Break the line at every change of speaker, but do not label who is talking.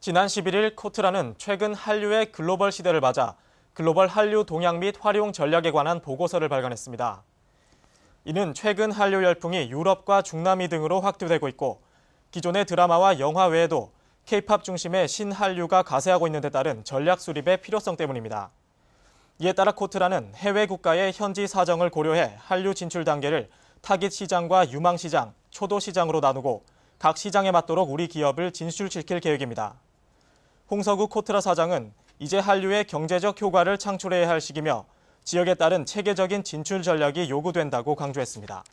지난 11일 코트라는 최근 한류의 글로벌 시대를 맞아 글로벌 한류 동향 및 활용 전략에 관한 보고서를 발간했습니다. 이는 최근 한류 열풍이 유럽과 중남미 등으로 확대되고 있고 기존의 드라마와 영화 외에도 케이팝 중심의 신한류가 가세하고 있는 데 따른 전략 수립의 필요성 때문입니다. 이에 따라 코트라는 해외 국가의 현지 사정을 고려해 한류 진출 단계를 타깃 시장과 유망 시장, 초도 시장으로 나누고 각 시장에 맞도록 우리 기업을 진출시킬 계획입니다. 홍서구 코트라 사장은 이제 한류의 경제적 효과를 창출해야 할 시기며 지역에 따른 체계적인 진출 전략이 요구된다고 강조했습니다.